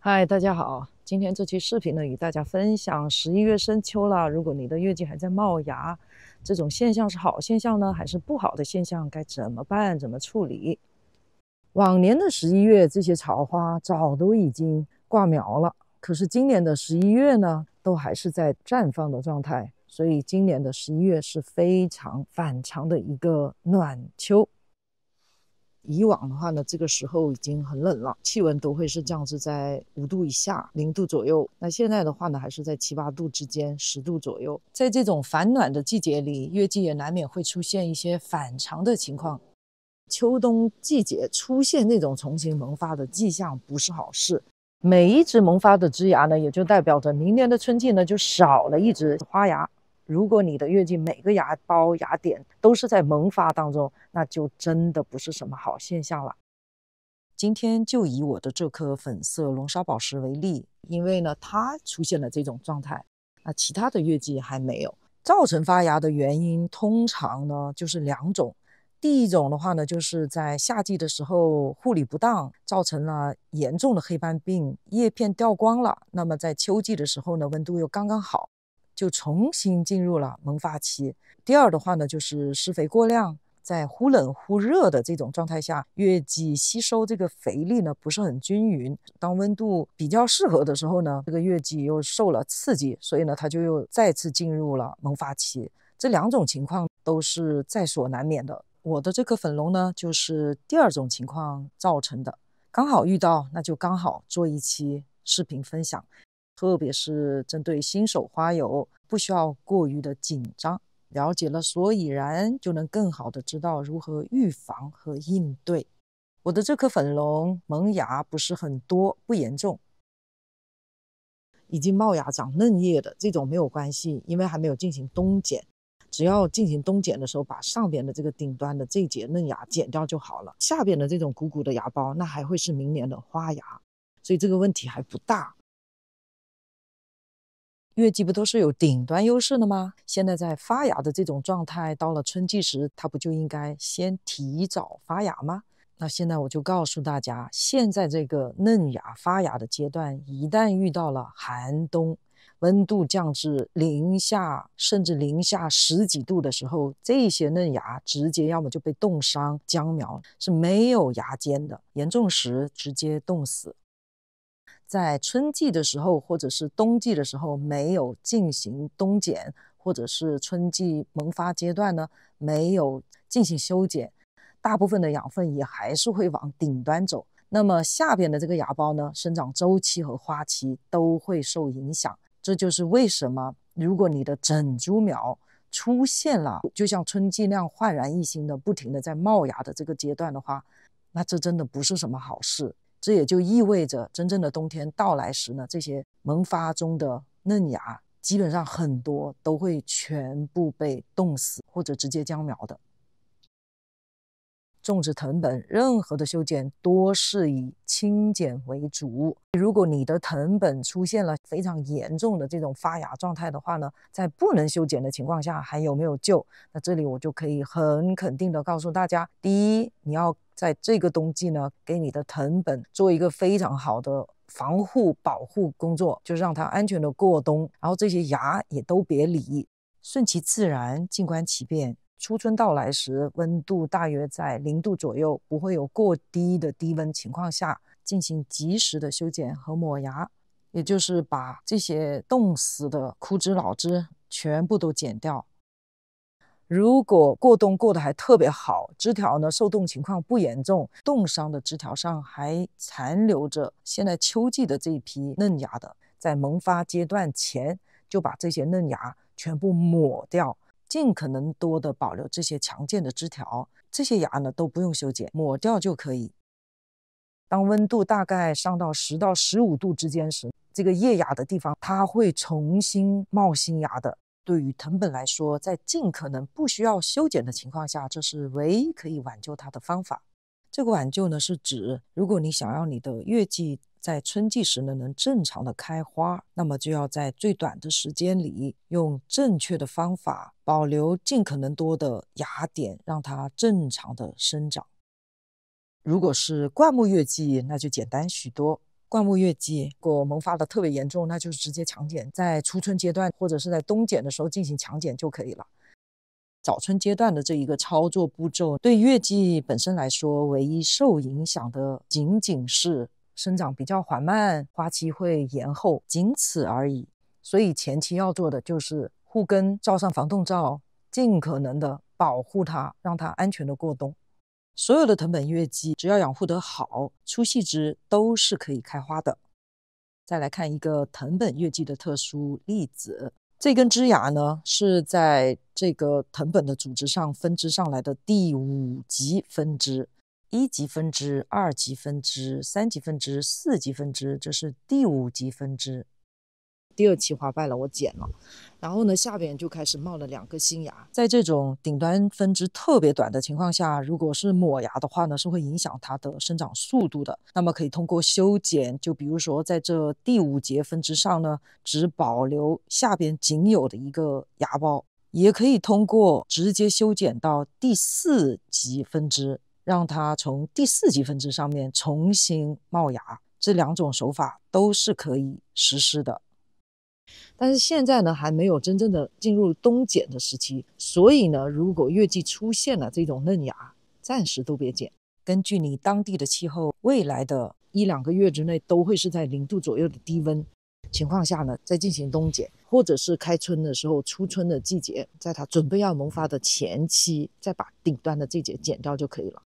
嗨，大家好！今天这期视频呢，与大家分享：十一月深秋了，如果你的月季还在冒芽，这种现象是好现象呢，还是不好的现象？该怎么办？怎么处理？往年的十一月，这些草花早都已经挂苗了，可是今年的十一月呢，都还是在绽放的状态，所以今年的十一月是非常反常的一个暖秋。以往的话呢，这个时候已经很冷了，气温都会是降至在五度以下、零度左右。那现在的话呢，还是在七八度之间、十度左右。在这种反暖的季节里，月季也难免会出现一些反常的情况。秋冬季节出现那种重新萌发的迹象，不是好事。每一只萌发的枝芽呢，也就代表着明年的春季呢，就少了一只花芽。如果你的月季每个芽苞芽点都是在萌发当中，那就真的不是什么好现象了。今天就以我的这颗粉色龙沙宝石为例，因为呢它出现了这种状态，那其他的月季还没有。造成发芽的原因通常呢就是两种，第一种的话呢就是在夏季的时候护理不当，造成了严重的黑斑病，叶片掉光了。那么在秋季的时候呢，温度又刚刚好。就重新进入了萌发期。第二的话呢，就是施肥过量，在忽冷忽热的这种状态下，月季吸收这个肥力呢不是很均匀。当温度比较适合的时候呢，这个月季又受了刺激，所以呢，它就又再次进入了萌发期。这两种情况都是在所难免的。我的这颗粉龙呢，就是第二种情况造成的，刚好遇到，那就刚好做一期视频分享。特别是针对新手花友，不需要过于的紧张。了解了所以然，就能更好的知道如何预防和应对。我的这颗粉龙萌芽不是很多，不严重，已经冒芽长嫩叶的这种没有关系，因为还没有进行冬剪。只要进行冬剪的时候，把上边的这个顶端的这节嫩芽剪掉就好了。下边的这种鼓鼓的芽苞，那还会是明年的花芽，所以这个问题还不大。月季不都是有顶端优势的吗？现在在发芽的这种状态，到了春季时，它不就应该先提早发芽吗？那现在我就告诉大家，现在这个嫩芽发芽的阶段，一旦遇到了寒冬，温度降至零下甚至零下十几度的时候，这些嫩芽直接要么就被冻伤，僵苗是没有芽尖的，严重时直接冻死。在春季的时候，或者是冬季的时候没有进行冬剪，或者是春季萌发阶段呢没有进行修剪，大部分的养分也还是会往顶端走。那么下边的这个芽苞呢，生长周期和花期都会受影响。这就是为什么，如果你的整株苗出现了，就像春季那样焕然一新的、不停的在冒芽的这个阶段的话，那这真的不是什么好事。这也就意味着，真正的冬天到来时呢，这些萌发中的嫩芽，基本上很多都会全部被冻死，或者直接僵苗的。种植藤本，任何的修剪多是以清剪为主。如果你的藤本出现了非常严重的这种发芽状态的话呢，在不能修剪的情况下，还有没有救？那这里我就可以很肯定的告诉大家，第一，你要。在这个冬季呢，给你的藤本做一个非常好的防护保护工作，就是让它安全的过冬。然后这些芽也都别理，顺其自然，静观其变。初春到来时，温度大约在零度左右，不会有过低的低温情况下进行及时的修剪和抹芽，也就是把这些冻死的枯枝老枝全部都剪掉。如果过冬过得还特别好，枝条呢受冻情况不严重，冻伤的枝条上还残留着现在秋季的这一批嫩芽的，在萌发阶段前就把这些嫩芽全部抹掉，尽可能多的保留这些强健的枝条，这些芽呢都不用修剪，抹掉就可以。当温度大概上到十到十五度之间时，这个叶芽的地方它会重新冒新芽的。对于藤本来说，在尽可能不需要修剪的情况下，这是唯一可以挽救它的方法。这个挽救呢，是指如果你想要你的月季在春季时呢能正常的开花，那么就要在最短的时间里用正确的方法保留尽可能多的芽点，让它正常的生长。如果是灌木月季，那就简单许多。灌木月季果萌发的特别严重，那就是直接强剪，在初春阶段或者是在冬剪的时候进行强剪就可以了。早春阶段的这一个操作步骤，对月季本身来说，唯一受影响的仅仅是生长比较缓慢，花期会延后，仅此而已。所以前期要做的就是护根，罩上防冻罩，尽可能的保护它，让它安全的过冬。所有的藤本月季，只要养护得好，粗细枝都是可以开花的。再来看一个藤本月季的特殊例子，这根枝芽呢，是在这个藤本的组织上分支上来的第五级分支，一级分支、二级分支、三级分支、四级分支，这是第五级分支。第二期花败了，我剪了，然后呢，下边就开始冒了两个新芽。在这种顶端分枝特别短的情况下，如果是抹芽的话呢，是会影响它的生长速度的。那么可以通过修剪，就比如说在这第五节分枝上呢，只保留下边仅有的一个芽苞，也可以通过直接修剪到第四级分枝，让它从第四级分枝上面重新冒芽。这两种手法都是可以实施的。但是现在呢，还没有真正的进入冬剪的时期，所以呢，如果月季出现了这种嫩芽，暂时都别剪。根据你当地的气候，未来的一两个月之内都会是在零度左右的低温情况下呢，再进行冬剪，或者是开春的时候，初春的季节，在它准备要萌发的前期，再把顶端的这节剪掉就可以了。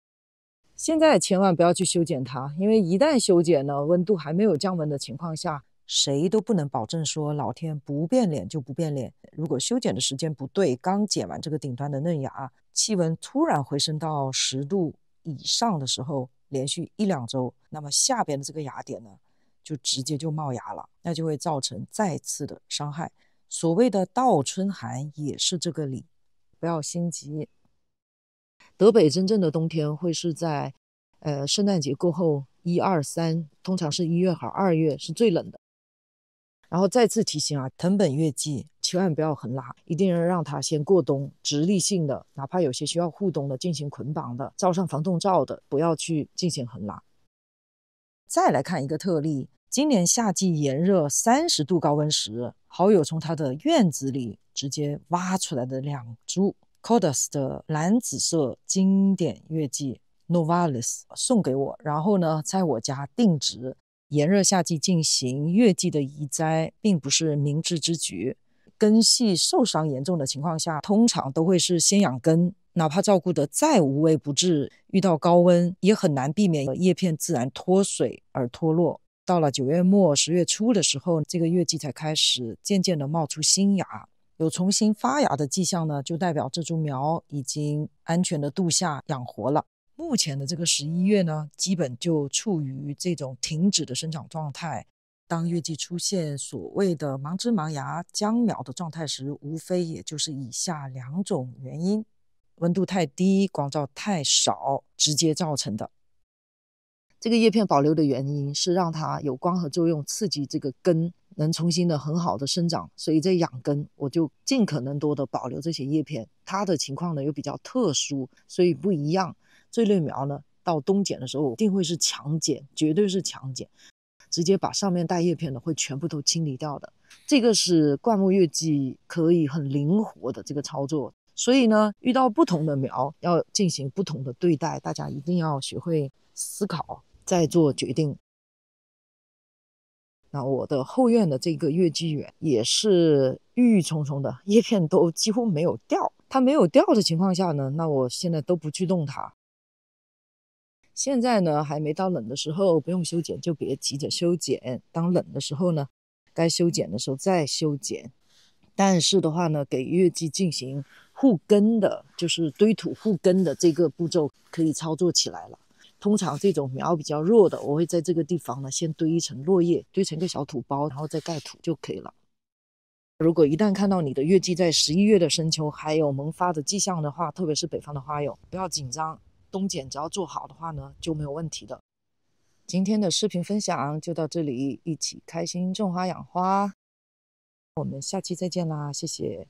现在千万不要去修剪它，因为一旦修剪呢，温度还没有降温的情况下。谁都不能保证说老天不变脸就不变脸。如果修剪的时间不对，刚剪完这个顶端的嫩芽，气温突然回升到十度以上的时候，连续一两周，那么下边的这个芽点呢，就直接就冒芽了，那就会造成再次的伤害。所谓的倒春寒也是这个理。不要心急。德北真正的冬天会是在，呃，圣诞节过后一二三，通常是一月和二月是最冷的。然后再次提醒啊，藤本月季千万不要横拉，一定要让它先过冬，直立性的，哪怕有些需要护冬的进行捆绑的，罩上防冻罩的，不要去进行横拉。再来看一个特例，今年夏季炎热，三十度高温时，好友从他的院子里直接挖出来的两株 Cordus 的蓝紫色经典月季 Novales 送给我，然后呢，在我家定植。炎热夏季进行月季的移栽并不是明智之举，根系受伤严重的情况下，通常都会是先养根，哪怕照顾得再无微不至，遇到高温也很难避免叶片自然脱水而脱落。到了九月末十月初的时候，这个月季才开始渐渐地冒出新芽，有重新发芽的迹象呢，就代表这株苗已经安全的度夏养活了。目前的这个十一月呢，基本就处于这种停止的生长状态。当月季出现所谓的盲枝、盲芽、僵苗的状态时，无非也就是以下两种原因：温度太低、光照太少直接造成的。这个叶片保留的原因是让它有光合作用，刺激这个根能重新的很好的生长。所以在养根，我就尽可能多的保留这些叶片。它的情况呢又比较特殊，所以不一样。这类苗呢，到冬剪的时候一定会是强剪，绝对是强剪，直接把上面带叶片的会全部都清理掉的。这个是灌木月季可以很灵活的这个操作，所以呢，遇到不同的苗要进行不同的对待，大家一定要学会思考再做决定。那我的后院的这个月季园也是郁郁葱葱的，叶片都几乎没有掉。它没有掉的情况下呢，那我现在都不去动它。现在呢，还没到冷的时候，不用修剪就别急着修剪。当冷的时候呢，该修剪的时候再修剪。但是的话呢，给月季进行护根的，就是堆土护根的这个步骤可以操作起来了。通常这种苗比较弱的，我会在这个地方呢先堆一层落叶，堆成一个小土包，然后再盖土就可以了。如果一旦看到你的月季在十一月的深秋还有萌发的迹象的话，特别是北方的花友，不要紧张。冬剪只要做好的话呢，就没有问题的。今天的视频分享就到这里，一起开心种花养花，我们下期再见啦，谢谢。